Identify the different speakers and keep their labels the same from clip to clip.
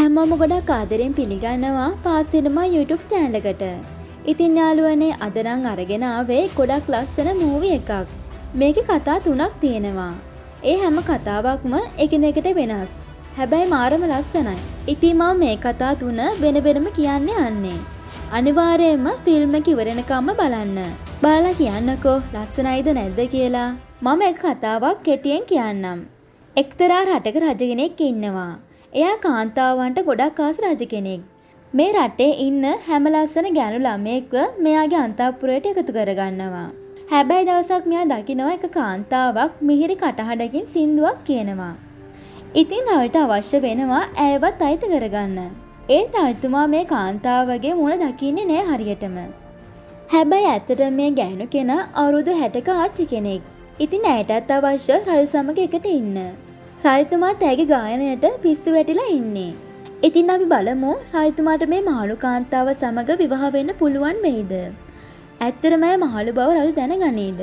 Speaker 1: හැමෝම ගොඩක් ආදරෙන් පිළිගන්නවා පාසිනමා YouTube චෑනලකට. ඉතින් යාළුවනේ අදරං අරගෙන ආවේ ගොඩක් ලස්සන මූවි එකක්. මේකේ කතා තුනක් තියෙනවා. ඒ හැම කතාවක්ම එකිනෙකට වෙනස්. හැබැයි මාරම ලස්සනයි. ඉතින් මම මේ කතා තුන වෙන වෙනම කියන්නේ යන්නේ. අනිවාර්යයෙන්ම ෆිල්ම් එක ඉවරනකම්ම බලන්න. බලලා කියන්නකෝ ලස්සනයිද නැද්ද කියලා. මම එක කතාවක් කෙටියෙන් කියන්නම්. එක්තරා රටක රජ කෙනෙක් ඉන්නවා. එයා කාන්තාවන්ට ගොඩක් ආස රජ කෙනෙක්. මේ රටේ ඉන්න හැම ලස්සන ගෑනු ළමයෙක්ව මෙයාගේ අන්තපුරයට එකතු කරගන්නවා. හැබැයි දවසක් මෙයා දකිනවා එක කාන්තාවක් මිහිරි කටහඬකින් සින්දුවක් කියනවා. ඉතින් රවට අවශ්‍ය වෙනවා ඇයවත් අයිති කරගන්න. ඒ රජතුමා මේ කාන්තාවගේ මුණ දකින්නේ නෑ හරියටම. හැබැයි ඇත්තට මේ ගෑනු කෙනා අවුරුදු හැටක ආච්චි කෙනෙක්. ඉතින් ඇයටත් අවශ්‍ය රජු සමග එකට ඉන්න. රයිතුමාත් ඇගේ ගායනයට පිස්සු වැටිලා ඉන්නේ. ඉතින් අපි බලමු රයිතුමාට මේ මහලු කාන්තාව සමඟ විවාහවෙන්න පුළුවන් වෙයිද. ඇත්තරමය මහලු බව රජු දැන ගනීද.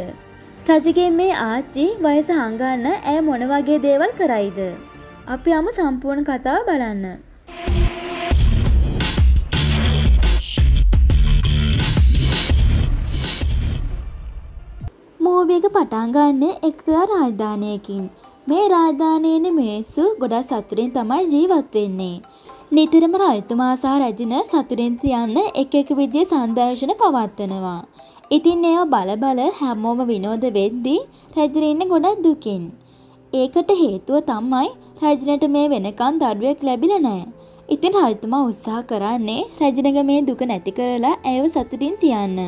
Speaker 1: රජගේ මේ ආච්චි වයස හංගන්න ඇය මොනවගේ දේවල් කරයිද. අපි අම සම්පූර්ණ කතාව බලන්න. මෝවියක පටන්ගන්නේ එක්තර රාජධානයකින් මේ රාජධානියේ මිනිස්සු ගොඩක් සතුටින් තමයි ජීවත් වෙන්නේ. නිතරම රජතුමා සහ රජින සතුටින් තියන්න එක එක විදිහේ සංදර්ශන පවත්වනවා. ඉතින් ඒව බල බල හැමෝම විනෝද වෙද්දී රජින ඉන්නේ ගොඩක් දුකින්. ඒකට හේතුව තමයි රජිනට මේ වෙනකන් දඩුවෙක් ලැබිලා නැහැ. ඉතින් රජතුමා උත්සාහ කරන්නේ රජිනගේ මේ දුක නැති කරලා ඇයව සතුටින් තියන්න.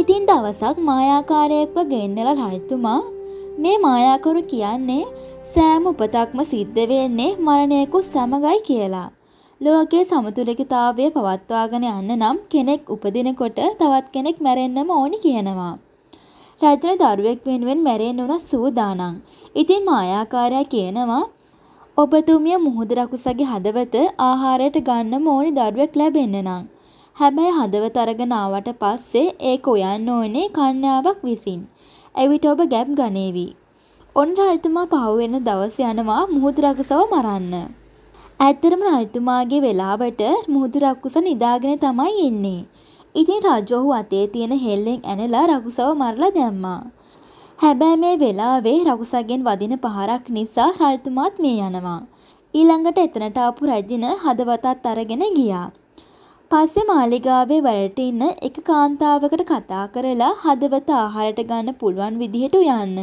Speaker 1: ඉතින් දවසක් මායාකාරයෙක්ව ගෙන්නලා රජතුමා මේ මායාකරු කියන්නේ සෑම උපතක්ම සිද්ධ වෙන්නේ මරණයකු සමගයි කියලා. ලෝකයේ සමතුලිතතාවය පවත්වාගෙන යන්න නම් කෙනෙක් උපදිනකොට තවත් කෙනෙක් මැරෙන්නම ඕනි කියනවා. රජන දරුවෙක් වෙනුවෙන් මැරෙන්න උනත් සූදානම්. ඉතින් මායාකාරයා කියනවා ඔබතුමිය මුහුද රකුසගේ හදවත ආහාරයට ගන්න ඕනි දරුවෙක් ලැබෙන්න නම්. හැබැයි හදවත අරගෙන ආවට පස්සේ ඒක උයන්න ඕනේ කන්‍යාවක් විසින්. එවිට ඔබ ගැබ් ගනේවි. ඔන්න රජතුමා පහුවෙන දවස යනවා මුහුදු රකුසව මරන්න. ඇත්තරම රජතුමාගේ වෙලාවට මුහුදු රකුස නිදාගෙන තමයි ඉන්නේ. ඉතින් රජු ඔහු අතේ තියෙන හෙල්ලෙන් ඇනලා රකුසව මරලා දැම්මා. හැබැයි මේ වෙලාවේ රකුසගෙන් වදින පහරක් නිසා රජතුමාත් මේ යනවා. ඊළඟට එතනට ආපු රජින හදවතත් අරගෙන ගියා. පස්සේ මාලිගාවේ වැඩට ඉන්න එක කාන්තාවකට කතා කරලා හදවත ආහාරයට ගන්න පුළුවන් විදිහට උයන්න.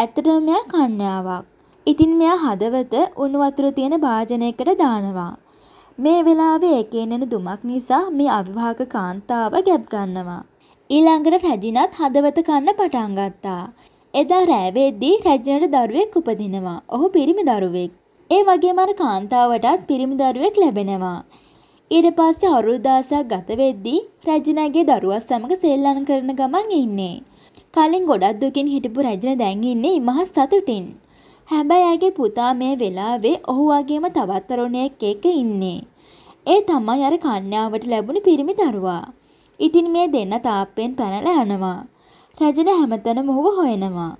Speaker 1: ඇත්තටම මෙයා කන්‍යාවක්. ඉතින් මෙයා හදවත උණු වතුර තියෙන භාජනයකට දානවා. මේ වෙලාවේ එකෙන් එන දුමක් නිසා මේ අවිවාහක කාන්තාව ගැප් ගන්නවා. ඊළඟට රජිනත් හදවත කන්න පටන් ගත්තා. එදා රෑවේදී රජිනට දරුවෙක් උපදිනවා. ඔහු පිරිමි දරුවෙක්. ඒ වගේම අර කාන්තාවටත් පිරිමි දරුවෙක් ලැබෙනවා. ඊට පස්සේ අවුරුද්දාසක් ගත වෙද්දී රැජිනාගේ දරුවා සමග සෙල්ලම් කරන ගමන් ඉන්නේ. කලින් ගොඩක් දුකින් හිටපු රැජින දැන් ඉන්නේ ඉමහත් සතුටින්. හැබැයි ඇගේ පුතා මේ වෙලාවේ ඔහු වගේම තවත් තරුණයෙක් එක්ක ඉන්නේ. ඒ තමයි අර කන්‍යාවට ලැබුණු පිරිමි දරුවා. ඉතින් මේ දෙන්න තාප්පෙන් පැනලා යනවා. රැජින හැමතැනම ඔහුව හොයනවා.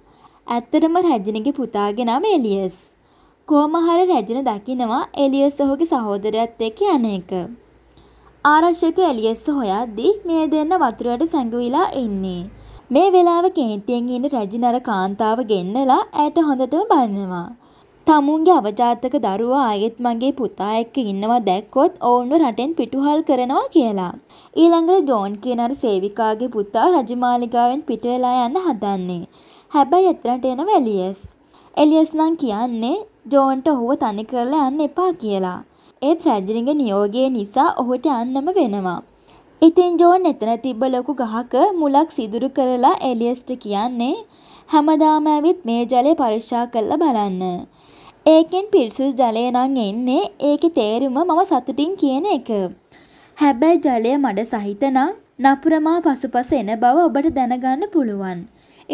Speaker 1: ඇත්තටම රැජිනගේ පුතාගේ නම එලියස්. කොහොමහර රැජින දකිනවා එලියස් ඔහුගේ සහෝදරයත් එක්ක යන එක. ආරක්ෂක එලියස් හොයද්දී මේ දෙන්න වතුරට සැඟවිලා ඉන්නේ. මේ වෙලාව කේන්තියෙන් ඉන්න රැජින අර කාන්තාව ගෙන්නලා ඇයට හොඳටම බලනවා. තමුන්ගේ අවජාතක දරුවා ආයෙත් මගේ පුතා එක්ක ඉන්නවා දැක්කොත් ඔවුන්ව රටෙන් පිටුහල් කරනවා කියලා. ඊළඟට ජෝන් කියන අර සේවිකාගේ පුතා රජමාලිගාවෙන් පිටවෙලා යන්න හදන්නේ. හැබැයි එතනට එනවා එලියස්. එලියස් නම් කියන්නේ ජෝන්ට ඔහුව තනි කරලා යන්න එපා කියලා. ඒත් රැජරිගේ නියෝගය නිසා ඔහුට යන්නම වෙනවා. ඉතින් ජෝන් එතන තිබ්බ ලොකු ගහක මුලක් සිදුරු කරලා එලියස්ට කියන්නේ හැමදාම ඇවිත් මේ ජලය පරික්ෂා කරලා බලන්න. ඒකෙන් පිරිසිදු ජලය නම් එන්නේ ඒකේ තේරුම මම සතුටින් කියන එක. හැබැයි ජලය මඩ සහිත නම් නපුරමා පසුපස එන බව ඔබට දැනගන්න පුළුවන්.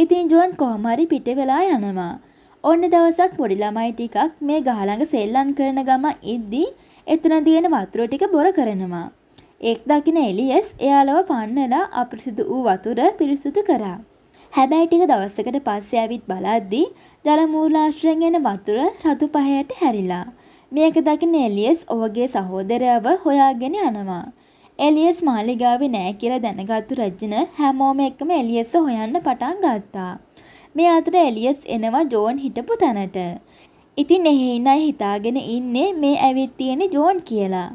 Speaker 1: ඉතින් ජෝන් කොහොම හරි පිට වෙලා යනවා. ඔන්න දවසක් පොඩි ළමයි ටිකක් මේ ගහ ළඟ සෙල්ලම් කරන ගම ඉද්දී එතන තියෙන වතුර ටික බොර කරනවා. එක් දකින එලියස් එයාලව පන්නලා අපිරිසිදු වූ වතුර පිරිසුදු කරා. හැබැයි ටික දවසකට පස්සේ ඇවිත් බලද්දී ජල මූලාශ්‍රයෙන් එන වතුර රතු පැහැයට හැරිලා. මේක දකින එලියස් ඔහුගේ සහෝදරයව හොයාගෙන යනවා. එලියස් මාලිගාවේ නෑ කියලා දැනගත්තු රජින හැමෝම එක්කම එලියස්ව හොයන්න පටන් ගත්තා. මේ අතර එලියස් එනවා ජෝන් හිටපු තැනට. ඉතින් එහෙයින් අය හිතාගෙන ඉන්නේ මේ ඇවිත් තියෙන ජෝන් කියලා.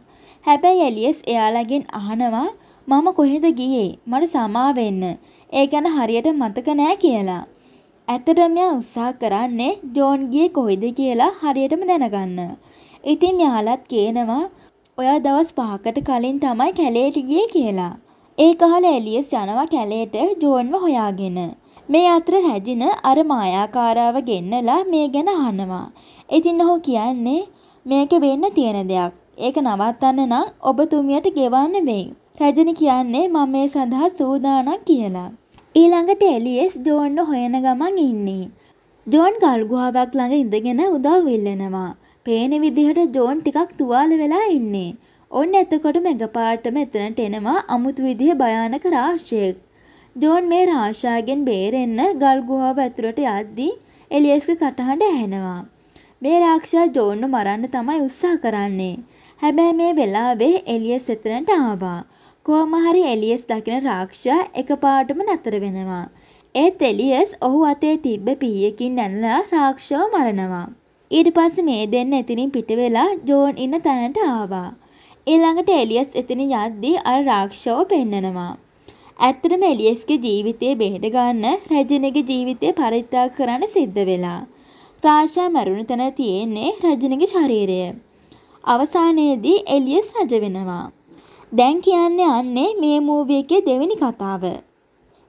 Speaker 1: හැබැයි එලියස් එයාලගෙන් අහනවා මම කොහෙද ගියේ මට සමා වෙන්න. ඒ ගැන හරියට මතක නෑ කියලා. ඇත්තටම මෙයා උත්සාහ කරන්නේ ජෝන් ගියේ කොහෙද කියලා හරියටම දැනගන්න. ඉතින් යාලත් කියනවා ඔයා දවස් පහකට කලින් තමයි කැලේට ගියේ කියලා. ඒක අහලා එලියස් යනවා කැලේට ජෝන්ව හොයාගෙන. මේ අතර රැජින අර මායාකාරාව ගෙන්නලා මේ ගැන අහනවා. ඉතින් ඔහු කියන්නේ මේක වෙන්න තියෙන දෙයක්. ඒක නවත්තන්න නම් ඔබතුමියට ගෙවන්න වෙයි. රැජින කියන්නේ මම මේ සඳහා සූදානම් කියලා. ඊළඟට එලියස් ජෝන්ව හොයන ගමන් ඉන්නේ. ජෝන් ගල්ගුහාවක් ළඟ ඉඳගෙන උදව් විල්ලනවා. පේන විදිහට ජෝන් ටිකක් තුවාල වෙලා ඉන්නේ. ඔන්න එතකොට මෙගපාටම එතනට එනවා අමුතු විදිහේ භයානක රාශියක්. ජෝන් මේ රාශාගෙන් බේරෙන්න ගල් ගුහාව ඇතුළට යද්දී එලියස්ගේ කටහඬ ඇහෙනවා. මේ රාක්ෂා ජෝන්ව මරන්න තමයි උත්සාහ කරන්නේ. හැබැයි මේ වෙලාවේ එලියස් එතනට ආවා. කොහොම හරි එලියස් දකින රාක්ෂා එකපාරටම නතර වෙනවා. ඒත් එලියස් ඔහු අතේ තිබ්බ පීයකින් නැනලා රාක්ෂාව මරනවා. ඊට පස්සේ මේ දෙන්න එතනින් පිට වෙලා ජෝන් ඉන්න තැනට ආවා. ඊළඟට එලියස් එතන යද්දී අර රාක්ෂාව පෙන්නනවා. ඇත්තටම එලියස්ගේ ජීවිතය බෙහෙට ගන්න රජනගේ ජීවිතය පරිත්‍යාග කරන්න සිද්ධ වෙලා. ප්‍රාශා මැරුණ තැන තියෙන්නේ රජනගේ ශරීරය. අවසානයේදී එලියස් රජ වෙනවා. දැන් කියන්නේ අන්නේ මේ මූවි එකේ දෙවෙනි කතාව.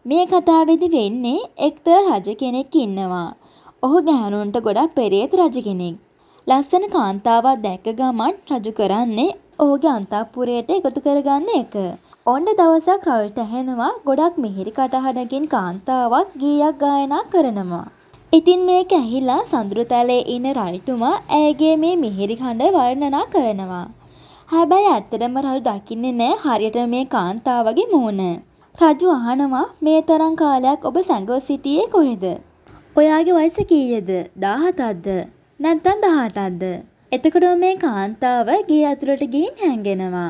Speaker 1: මේ කතාවේදී වෙන්නේ එක්තරා රජ කෙනෙක් ඉන්නවා. ඔහු ගැහණුන්ට ගොඩක් පෙරේත රජ කෙනෙක්. ලස්සන කාන්තාවක් දැක ගමන් රජු කරන්නේ ඔහුගේ අන්තපුරයට එකතු කරගන්න එක. ඔන්න දවසක් රවල්ට ඇහෙනවා ගොඩක් මිහිරි කටහඬකින් කාන්තාවක් ගීයක් ගායනා කරනවා. ඉතින් මේක ඇහිලා සඳුරුතලේ ඉන්න රජතුමා ඇයගේ මේ මිහිරි හඬ වර්ණනා කරනවා. හැබැයි ඇත්තටම රජු දකින්නේ නෑ හරියට මේ කාන්තාවගේ මූණ. රජු අහනවා මේ තරම් කාලයක් ඔබ සැඟව සිටියේ කොහෙද? ඔයාගේ වයස කීයද? 17ක්ද? නැත්නම් 18ක්ද? එතකොට මේ කාන්තාව ගේ ඇතුළට ගිහින් හැංගෙනවා.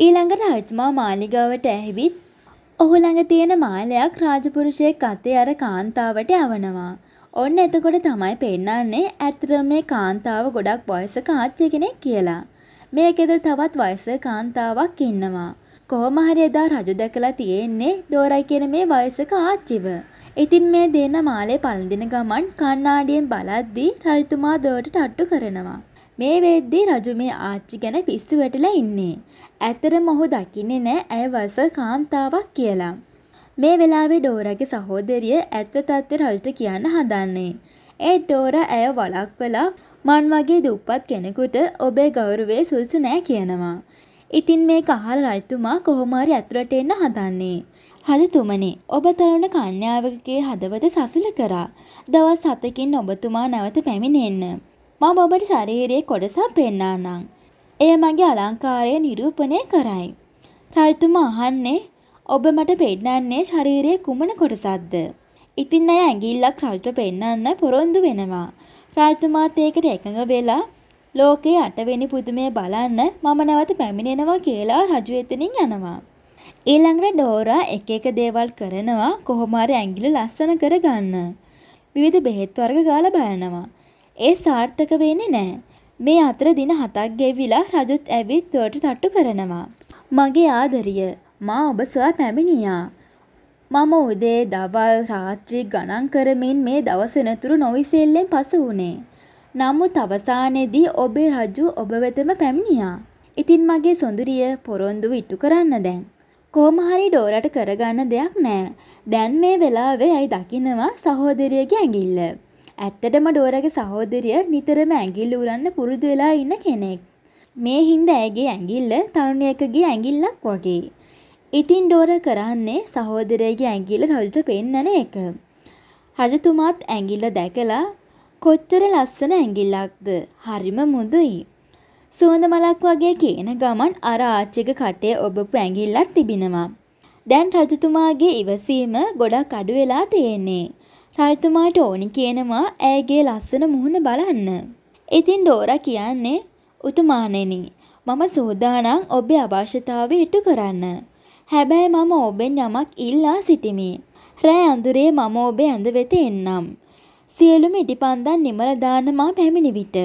Speaker 1: ඊළඟ රාජ්මා මාලිගාවට ඇහිවිත් ඔහු ළඟ තියෙන මාලයක් රාජපුරුෂයෙක් අතේ අර කාන්තාවට යවනවා. ඔන්න එතකොට තමයි පෙන්නන්නේ ඇත්තටම මේ කාන්තාව ගොඩක් වයසක ආච්චි කෙනෙක් කියලා. මේකෙද තවත් වයසක කාන්තාවක් ඉන්නවා. කොහොම හරි එදා රජු දැකලා තියෙන්නේ ඩෝරයි කියන මේ වයසක ආච්චිව. ඉතින් මේ දෙන මාලේ පළඳින ගමන් කණ්ණාඩියෙන් බලද්දී රජතුමා දොරට තට්ටු කරනවා. මේ වෙද්දී රජු මේ ආච්චි ගැන පිස්සු වැටලා ඉන්නේ. ඇත්තටම ඔහු දකින්නේ නෑ ඇය වසල් කාන්තාවක් කියලා. මේ වෙලාවේ ඩෝරාගේ සහෝදරිය ඇත්ත තත්ත්වය රජුට කියන්න හදන්නේ. ඒ ඩෝරා ඇය වළක්වලා මන් වගේ දුප්පත් කෙනෙකුට ඔබේ ගෞරවය සුසු නෑ කියනවා. ඉතින් මේ කහල රජතුමා කොහොමහරි ඇතුළට එන්න හදන්නේ. රජතුමනි, ඔබ තරුණ කන්‍යාවකගේ හදවත සසල කරා. දවස් 7කින් ඔබතුමා නැවත පැමිණෙන්න. මම ඔබට ශරීරයේ කොටසක් පෙන්නානම්. එය මගේ අලංකාරය නිරූපණය කරයි. රජතුමා අහන්නේ ඔබ මට පෙන්නන්නේ ශරීරයේ කුමන කොටසක්ද? ඉතින් අය ඇඟිල්ලක් රජුට පෙන්නන්න පොරොන්දු වෙනවා. රජතුමාත් ඒකට එකඟ වෙලා ලෝකයේ අටවෙනි පුදුමය බලන්න මම නැවත පැමිණෙනවා කියලා රජු එතනින් යනවා. ඊළඟට ඩෝරා එක එක දේවල් කරනවා කොහොම හරි ඇඟිලි ලස්සන කරගන්න. විවිධ බෙහෙත් වර්ග ගාලා බලනවා. ඒ සාර්ථක වෙන්නේ නැහැ. මේ අතර දින හතක් ගෙවිලා රජුත් ඇවිත් තොට තට්ටු කරනවා. මගේ ආදරිය මා ඔබ සොයා පැමිණියා. මම උදේ දවල් රාත්‍රී ගණන් කරමින් මේ දවසනතුරු නොවිසෙල්ලෙන් පසු වුණේ. නමුත් අවසානයේදී ඔබේ රජු ඔබ වෙතම පැමිණියා. ඉතින් මගේ සොඳුරිය පොරොන්දු ඉටු කරන්න දැන්. කොහොම හරි ඩෝරට කරගන්න දෙයක් නෑ. දැන් මේ වෙලාවේ ඇයි දකින්නවා සහෝදරියගේ ඇඟිල්ල. ඇත්තටම ඩෝරගේ සහෝදරිය නිතරම ඇඟිල්ල උරන්න පුරුදු වෙලා ඉන්න කෙනෙක්. මේ හින්දා ඇගේ ඇඟිල්ල තරුණියකගේ ඇඟිල්ලක් වගේ. ඉතින් ඩෝර කරන්නේ සහෝදරයගේ ඇඟිල්ල රජුට පෙන්නන එක. රජතුමාත් ඇඟිල්ල දැකලා කොච්චර ලස්සන ඇඟිල්ලක්ද හරිම මුදුයි. සුවඳ මලක් වගේ කියන ගමන් අර ආච්චික කටේ ඔබපු ඇඟිල්ලක් තිබෙනවා. දැන් රජතුමාගේ ඉවසීම ගොඩක් අඩු වෙලා තියෙන්නේ. රජතුමාට ඕනි කියනවා ඇයගේ ලස්සන මුහුණ බලන්න. ඉතින් ඩෝරා කියන්නේ උතුමාණෙනි මම සූදානම් ඔබේ අවශ්‍යතාවය ඉටු කරන්න. හැබැයි මම ඔබෙන් යමක් ඉල්ලා සිටිමි. රෑ අඳුරේ මම ඔබේ ඇඳ වෙත එන්නම්. සියලුම ඉටිපන්දන් නිමල දාන මා පැමිණි විට.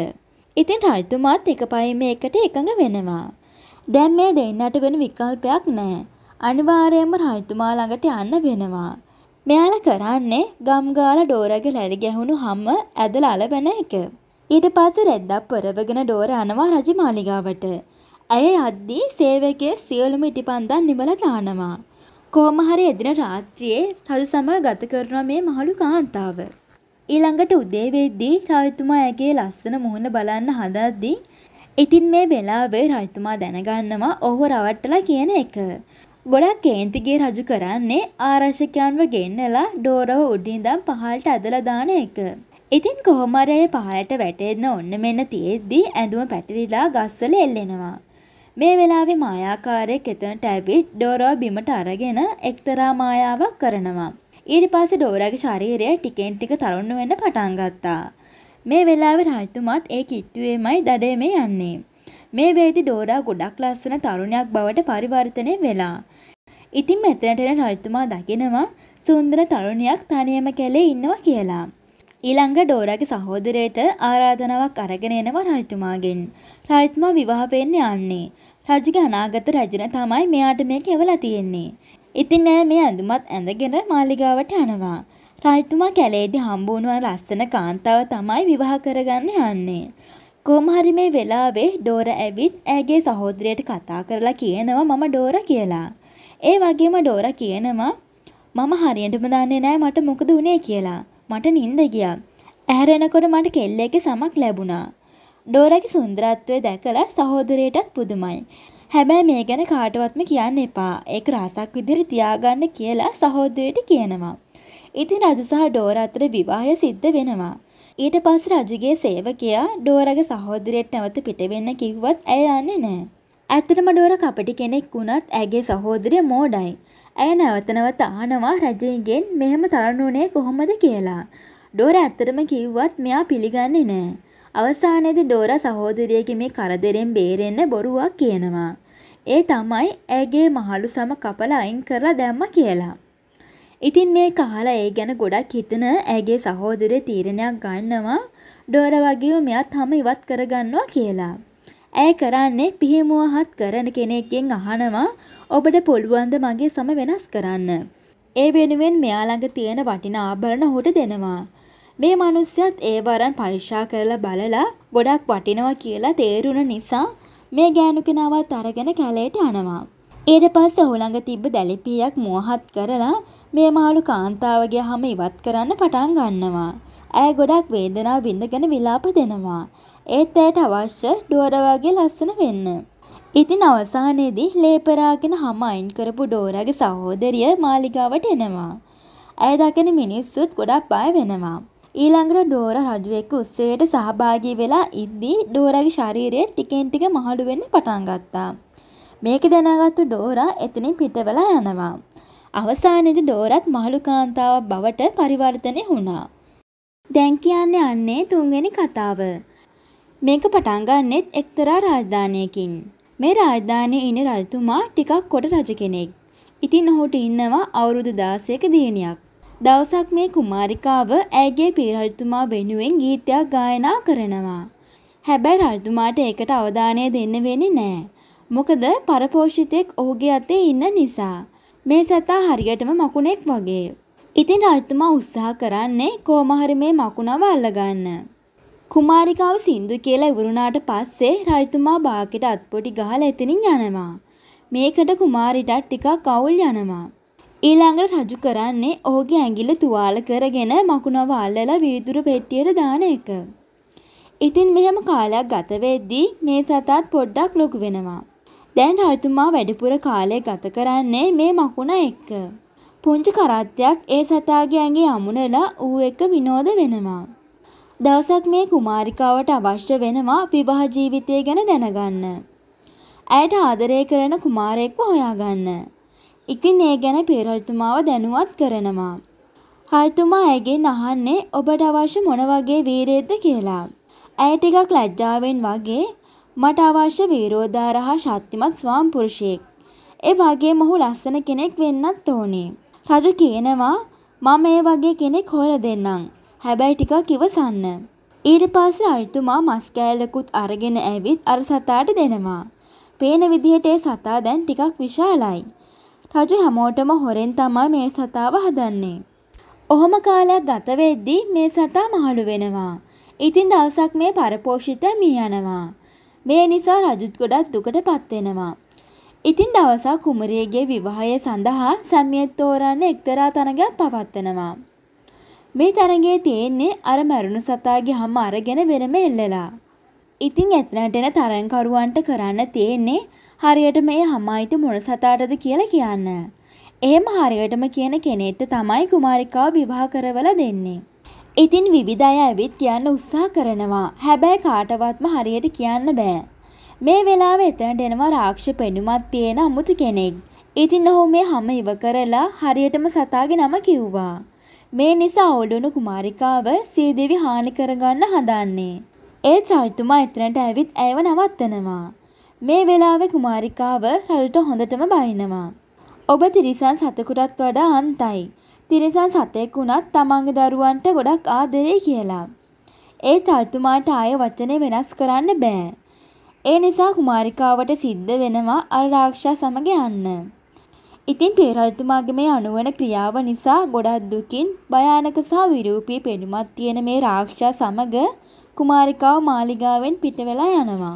Speaker 1: ඉතින් රජතුමාත් එක පයින් මේකට එකඟ වෙනවා. දැන් මේ දෙන්නට වෙන විකල්පයක් නැහැ. අනිවාර්යයෙන්ම රජතුමා ළඟට යන්න වෙනවා. මෙයාලා කරන්නේ ගම් ගාලා ඩෝරගේ ලැලි ගැහුණු හැම ඇදලා අලබන එක. ඊට පස්සේ රැද්දක් පොරවගෙන ඩෝර යනවා රජමාලිගාවට. ඇය යද්දී සේවකයේ සියලුම ඉටිපන්දන් නිමලා දානවා. කොහොම හරි එදින රාත්‍රියේ රජු සමග ගත කරන මේ මහලු කාන්තාව. ඊළඟට උදේ වෙද්දී රජතුමා ඇගේ ලස්සන මුහුණ බලන්න හදද්දී ඉතින් මේ වෙලාවේ රජතුමා දැනගන්නවා ඔහු රවට්ටලා කියන එක. ගොඩක් කේන්තිගේ රජු කරන්නේ ආරක්ෂකයන්ව ගෙන්නලා ඩෝරව උඩින්දම් පහලට ඇදලා දාන එක. ඉතින් කොහොමර ඒ පහලට වැටෙන්න ඔන්න මෙන්න තියෙද්දී ඇඳුම පැටලිලා ගස්වල එල්ලෙනවා. මේ වෙලාවේ මායාකාරයෙක් එතනට ඇවිත් ඩෝරව බිමට අරගෙන එක්තරා මායාවක් කරනවා. ඊට පස්සේ ඩෝරාගේ ශරීරය ටිකෙන් ටික තරුණ වෙන්න පටන් ගත්තා. මේ වෙලාවේ රජතුමාත් ඒ කිට්ටුවේමයි දඩේමේ යන්නේ. මේ වේදි ඩෝරා ගොඩක් ලස්සන තරුණයක් බවට පරිවර්තනය වෙලා ඉතින් මෙතනට එන රජතුමා දකිනවා සුන්දර තරුණියක් තනියම කැලේ ඉන්නවා කියලා. ඊළඟ ඩෝරාගේ සහෝදරයට ආරාධනාවක් අරගෙන එනවා රජතුමාගෙන්. රජතුමා විවාහ වෙන්න යන්නේ. රජුගේ අනාගත රජින තමයි මෙයාට මේ කෙවලා තියෙන්නේ. ඉතින් නෑ මේ ඇඳුමත් ඇඳගෙන මාලිගාවට යනවා. රජතුමා කැලේදී හම්බ වුණා ලස්සන කාන්තාව තමයි විවාහ කරගන්න යන්නේ. කොහොම හරි මේ වෙලාවේ ඩෝරා ඇවිත් ඇගේ සහෝදරයට කතා කරලා කියනවා මම ඩෝරා කියලා. ඒ වගේම ඩෝරා කියනවා මම හරියටම දන්නේ නෑ මට මොකද වුනේ කියලා. මට නිින්ද ගියා. ඇහැරෙනකොට මට කෙල්ලේක සමක් ලැබුණා. ඩෝරාගේ සුන්දරත්වය දැකලා සහෝදරයටත් පුදුමයි. හැබැයි මේ ගැන කාටවත්ම කියන්න එපා. ඒක රහසක් විදිහට තියාගන්න කියලා සහෝදරයට කියනවා. ඉතින් රජු සහ ඩෝර අතර විවාහය සිද්ධ වෙනවා. ඊට පස්සේ රජුගේ සේවකයා ඩෝරගේ සහෝදරයට නැවත පිටවෙන්න කිව්වත් ඇය යන්නේ නැහැ. ඇත්තටම ඩෝර කපටි කෙනෙක් වුණත් ඇගේ සහෝදරය මෝඩයි. ඇය නැවත නැවත අහනවා රජයෙන් මෙහෙම තරණුනේ කොහොමද කියලා. ඩෝර ඇත්තටම කිව්වත් මෙයා පිළිගන්නේ නැහැ. අවසානයේදී ඩෝර සහෝදරියගේ මේ කරදරෙන් බේරෙන්න බොරුවක් කියනවා. ඒ තමයි ඇගේ මහලු සම කපලා අයින් කරලා දැම්ම කියලා. ඉතින් මේ කහලා ඒ ගැන ගොඩක් හිතන ඇගේ සහෝදරය තීරණයක් ගන්නවා ඩෝර වගේම මෙයා තම ඉවත් කරගන්නවා කියලා. ඇය කරන්නේ පිහිමුවහත් කරන කෙනෙක්ගෙන් අහනවා ඔබට පුළුවන්ද මගේ සම වෙනස් කරන්න. ඒ වෙනුවෙන් මෙයාළඟ තියෙන වටින ආභරණ හොට දෙනවා. මේ මනුස්සයත් ඒ වරන් පරික්ෂා කරලා බලලා ගොඩක් වටිනවා කියලා තේරුණ නිසා මේ ගෑනු කෙනාවත් අරගෙන කැලේට යනවා. ඊට පස්සේ ඔහුළඟ තිබ්බ දැලිපියක් මෝහත් කරලා මේ මාළු කාන්තාවගේ හැම ඉවත් කරන්න පටන් ගන්නවා. ඇය ගොඩක් වේදනාව විඳගෙන විලාප දෙනවා. ඒත් ඇයට අවශ්‍ය ඩෝර වගේ ලස්සන වෙන්න. ඉතින් අවසානයේදී ලේපරාගෙන හම අයින් කරපු ඩෝරාගේ සහෝදරිය මාලිගාවට එනවා. ඇය දකින මිනිස්සුත් ගොඩක් බය වෙනවා. ඊළඟට ඩෝර රජු එක්ක උත්සවයට සහභාගී වෙලා ඉද්දී ඩෝරාගේ ශරීරය ටිකෙන් ටික මහලු වෙන්න පටන් ගත්තා. මේක දැනගත්තු ඩෝරා එතනින් පිටවලා යනවා. අවසානයේදී ඩෝරත් මහලු කාන්තාවක් බවට පරිවර්තනය වුණා. දැන් කියන්නේ අන්නේ තුන්වෙනි කතාව. මේක පටන් ගන්නෙත් එක්තරා රාජධානියකින්. මේ රාජධානියේ ඉන්න රජතුමා ටිකක් කොට රජ කෙනෙක්. ඉතින් ඔහුට ඉන්නවා අවුරුදු 16ක දියණියක්. දවසක් මේ කුමාරිකාව ඇගේ පියරජතුමා වෙනුවෙන් ගීතයක් ගායනා කරනවා. හැබැයි රජතුමාට ඒකට අවධානය දෙන්න වෙන්නේ නැහැ. මොකද පරපෝෂිතෙක් ඔහුගේ අතේ ඉන්න නිසා. මේ සතා හරියටම මකුණෙක් වගේ. ඉතින් රජතුමා උත්සාහ කරන්නේ කොහොම හරි මේ මකුණව අල්ලගන්න. කුමාරිකාව සින්දු කියලා ඉවරුණාට පස්සේ රජතුමා බාගෙට අත්පොඩි ගහලා එතනින් යනවා. මේකට කුමාරිටත් ටිකක් අවුල් යනවා. ඊළඟට රජු කරන්නේ ඔහුගේ ඇඟිල්ල තුවාල කරගෙන මකුණව අල්ලලා වීදුරු පෙට්ටියට දාන එක. ඉතින් මෙහෙම කාලයක් ගත වෙද්දී මේ සතාත් පොඩ්ඩක් ලොකු වෙනවා. දැන් රජතුමා වැඩිපුර කාලය ගත කරන්නේ මේ මකුණ එක්ක. පුංචි කරත්තයක් ඒ සතාගේ ඇඟේ අමුණලා ඌ එක්ක විනෝද වෙනවා. දවසක් මේ කුමාරිකාවට අවශ්‍ය වෙනවා විවාහ ජීවිතය ගැන දැනගන්න. ඇයට ආදරය කරන කුමාරයෙක්ව හොයාගන්න. ඉතින් ඒ ගැන පේරල්තුමාව දැනුවත් කරනවා. රජතුමා ඇගෙන් අහන්නේ ඔබට අවශ්‍ය මොන වගේ වීරයෙක්ද කියලා. ඇය ටිකක් ලැජ්ජාවෙන් වගේ මට අවශ්‍ය වීරෝදාරහ ශක්තිමත් ස්වාම් පුරුෂයෙක්. ඒ වගේම ඔහු ලස්සන කෙනෙක් වෙන්නත් ඕනේ. රජු කියනවා මම ඒ වගේ කෙනෙක් හොයලා දෙන්නම්. හැබැයි ටිකක් ඉවසන්න. ඊට පස්සේ අයිතුමා මස් කෑල්ලකුත් අරගෙන ඇවිත් අර සතාට දෙනවා. පේන විදිහට ඒ සතා දැන් ටිකක් විශාලයි. රජු හැමෝටම හොරෙන් තමයි මේ සතාව හදන්නේ. ඔහොම කාලයක් ගත වෙද්දී මේ සතා මහලු වෙනවා. ඉතින් දවසක් මේ පරපෝෂිත මිය යනවා. මේ නිසා රජුත් ගොඩක් දුකටපත් වෙනවා. ඉතින් දවසක් කුමරියගේ විවාහය සඳහා සැමියෙක් තෝරන්න එක්තරා තනගක් පවත්වනවා. මේ තරගේ තියෙන්නේ අර මැරුණු සතාගේ හම අරගෙන වෙනම එල්ලලා. ඉතින් එතනටෙන තරංකරුවන්ට කරන්න තියෙන්නේ හරියට මේ හමයිත මොන සතාටද කියලා කියන්න. එහෙම හරියටම කියන කෙනෙක්ට තමයි කුමාරිකාව විවාහ කරවල දෙන්නේ. ඉතින් විවිධ අය ඇවිත් කියන්න උත්සාහ කරනවා. හැබැයි කාටවත්ම හරියට කියන්න බෑ. මේ වෙලාවේ එතනට එනවා රාක්ෂ පෙනුමක් තියෙන අමුතු කෙනෙක්. ඉතින් ඔහු මේ හැම ඉව කරලා හරියටම සතාගේ නම කිව්වා. මේ නිසා ඕඩුණු කුමාරිකාව සීදේවි හානි කරගන්න හදන්නේ. ඒත් රජතුමා එතනට ඇවිත් ඇයව නවත්තනවා. මේ වෙලාවේ කුමාරිකාව රජුට හොඳටම බයිනවා. ඔබ තිරිසන් සතෙකුටත් වඩා අන්තයි. තිරිසන් සතෙක් වුණත් තමන්ගේ දරුවන්ට ගොඩක් ආදරේ කියලා. ඒ රජතුමාට ආය වචනේ වෙනස් කරන්න බෑ. ඒ නිසා කුමාරිකාවට සිද්ධ වෙනවා අර රාක්ෂා සමග යන්න. ඉතින් පේරාජතුමාගේ මේ අනුවන ක්‍රියාව නිසා ගොඩක් දුකින් භයානක සහ විරූපී පෙනුමක් තියෙන මේ රාක්ෂා සමග කුමාරිකාව මාලිගාවෙන් පිටවෙලා යනවා.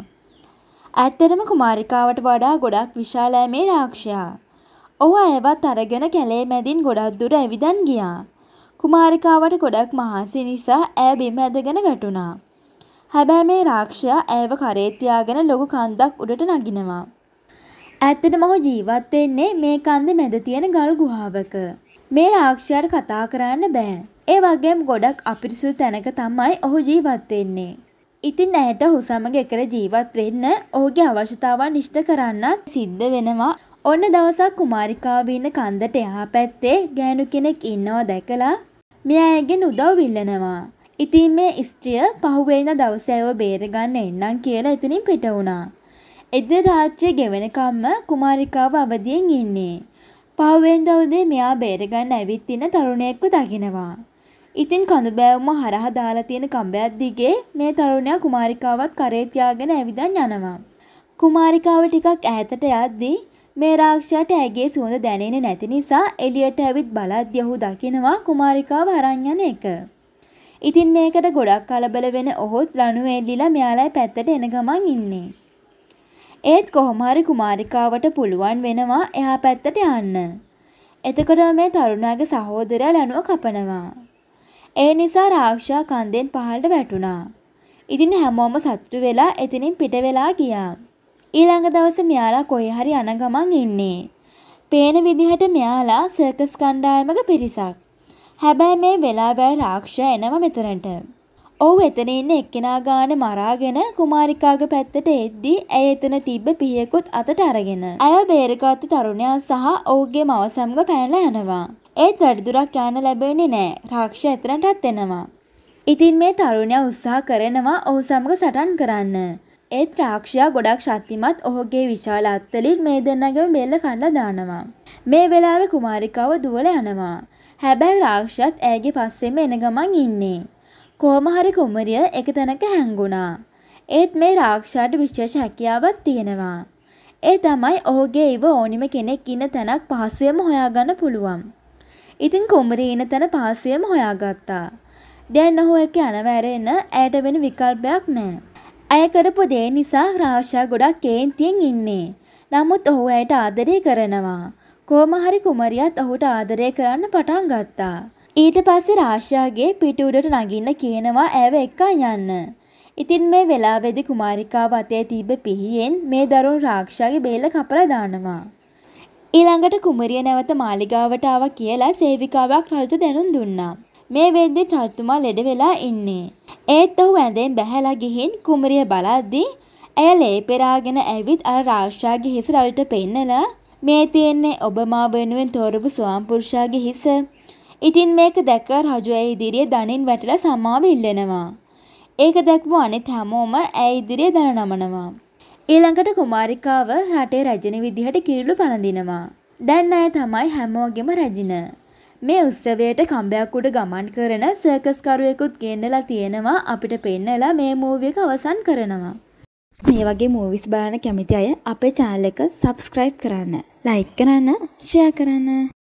Speaker 1: ඇත්තටම කුමාරිකාවට වඩා ගොඩක් විශාලයි මේ රාක්ෂයා. ඔහු ඇයවත් අරගෙන කැලේ මැදින් ගොඩක් දුර ඇවිදන් ගියා. කුමාරිකාවට ගොඩක් මහන්සි නිසා ඇය බිම ඇදගෙන වැටුණා. හැබැයි මේ රාක්ෂයා ඇයව කරේ තියාගෙන ලොකු කන්දක් උඩට නගිනවා. ඇත්තටම ඔහු ජීවත් වෙන්නේ මේ කන්දේ මැද තියෙන ගල් ගුහාවක. මේ රාක්ෂයාට කතා කරන්න බෑ. ඒ වගේම ගොඩක් අපිරිසිදු තැනක තමයි ඔහු ජීවත් වෙන්නේ. ඉතින් ඇයට ඔහු සමග එකර ජීවත් වෙන්න ඔහුගේ අවශ්‍යතාවන් ඉෂ්ට කරන්නත් සිද්ධ වෙනවා. ඔන්න දවසක් කුමාරිකාව ඉන්න කන්දට එහා පැත්තේ ගෑනු කෙනෙක් ඉන්නව දැකලා මෙයාගෙන් උදව් විල්ලනවා. ඉතින් මේ ස්ත්‍රිය පහුවෙන්ද දවසේ ඇව බේරගන්න එන්නම් කියලා එතනින් පිට වුණා. එදින රාත්‍රිය ගෙවෙනකම්ම කුමාරිකාව අවදියෙන් ඉන්නේ. පහුවෙනිදා උදේ මෙයා බේරගන්න ඇවිත් ඉන්න තරුණයෙක්ව දකිනවා. ඉතින් කඳු බෑවුම හරහා දාලා තියෙන කඹයක් දිගේ මේ තරුණයා කුමාරිකාවත් කරේ තියාගෙන ඇවිදන් යනවා. කුමාරිකාව ටිකක් ඈතට යද්දී මේ රාක්ෂයාට ඇගේ සුවඳ දැනෙන්නේ නැති නිසා එළියට ඇවිත් බලද්දී ඔහු දකිනවා කුමාරිකාව අරන් යන එක. ඉතින් මේකට ගොඩක් කලබල වෙන ඔහුත් ලණු එල්ලිලා මෙයාලයි පැත්තට එන ගමන් ඉන්නේ. ඒත් කොහොමහරි කුමාරිකාවට පුළුවන් වෙනවා එහා පැත්තට යන්න. එතකොට මේ තරුණයාගේ සහෝදරයා ලැනුව කපනවා. ඒ නිසා රාක්ෂා කන්දෙන් පහළට වැටුණා. ඉතින් හැමෝම සතුටු වෙලා එතනින් පිට වෙලා ගියා. ඊළඟ දවසේ මෙයාලා කොහේ හරි යන ගමන් ඉන්නේ. පේන විදිහට මෙයාලා සර්කස් කණ්ඩායමක පිරිසක්. හැබැයි මේ වෙලාවයි රාක්ෂා එනවා මෙතනට. ඔහු එතන ඉන්න එක්කෙනා ගාන මරාගෙන කුමාරිකාගේ පැත්තට එද්දී ඇය එතන තිබ්බ පියෙකුත් අතට අරගෙන. ඇය බේරගත්තු තරුණයා සහ ඔහුගේ මව සමග පැනලා යනවා. ඒත් වැඩිදුරක් යන්න ලැබෙන්නේ නෑ. රාක්ෂ එතනටත් එනවා. ඉතින් මේ තරුණයා උත්සාහ කරනවා ඔහු සමග සටන් කරන්න. ඒත් රාක්ෂයා ගොඩක් ශක්තිමත් ඔහුගේ විශාල අත්තලින් මේ දෙන්නගම බෙල්ල කඩලා දානවා. මේ වෙලාවේ කුමාරිකාව දුවල යනවා. හැබැයි රාක්ෂයත් ඇයගේ පස්සෙම එන ගමන් ඉන්නේ. කොහොමහරි කුමරිය එක තැනක හැංගුණා. ඒත් මේ රාක්ෂාට විශේෂ හැකියාවක් තියෙනවා. ඒ තමයි ඔහුගේ ඉව ඕනිම කෙනෙක් ඉන්න තැනක් පහසුවෙන්ම හොයාගන්න පුළුවන්. ඉතින් කුමරිය ඉන්න තැන පහසුවෙන්ම හොයාගත්තා. දැන් ඔහු එක යනවැරෙන්න ඇයට වෙන විකල්පයක් නැහැ. ඇය කරපු දේ නිසා රාශා ගොඩක් කේන්තියෙන් ඉන්නේ. නමුත් ඔහු ඇයට ආදරය කරනවා. කොහොම හරි කුමරියත් ඔහුට ආදරය කරන්න පටන් ගත්තා. ඊට පස්සේ රාශියාගේ පිටුඩට නගින්න කියනවා ඇව එක්කා යන්න. ඉතින් මේ වෙලාවේදී කුමාරිකාව අතේ තිබ්බ පිහියෙන් මේ දරුණ රාක්ෂාගේ බේල කපලා දානවා. ඊළඟට කුමරිය නැවත මාලිගාවට ආවා කියලා සේවිකාවක් රජුට දැනුම් දුන්නා. මේ වෙද්දී රජතුමා ලෙඩ වෙලා ඉන්නේ. ඒත් ඔහු ඇඳෙන් බැහැලා ගිහින් කුමරිය බලද්දී ඇය ලේ පෙරාගෙන ඇවිත් අර රාක්ෂාගේ හිස රජුට පෙන්නලා මේ තියන්නේ ඔබ මා වෙනුවෙන් තෝරපු ස්වාම්පුරුෂයාගේ හිස ඉතින් මේක දැක රජු ඇය ඉදිරියේ දනින් වැටලා සමාව ඉල්ලනවා. ඒක දැක්ව අනිත් හැමෝම ඇය ඉදිරියේ දන නමනවා. ඊළඟට කුමාරිකාව රටේ රැජින විදිහට කිරිලු පනඳිනවා. දැන් අය තමයි හැමෝගෙම රැජින. මේ උත්සවයට කම්බයක් උඩ ගමන් කරන සර්කස් කරුවෙකුත් ගෙන්නලා තියෙනවා අපිට පෙන්නලා මේ මූවි එක අවසන් කරනවා. මේ වගේ මූවිස් බලන්න කැමති අය අපේ channel එක subscribe කරන්න, like කරන්න, share කරන්න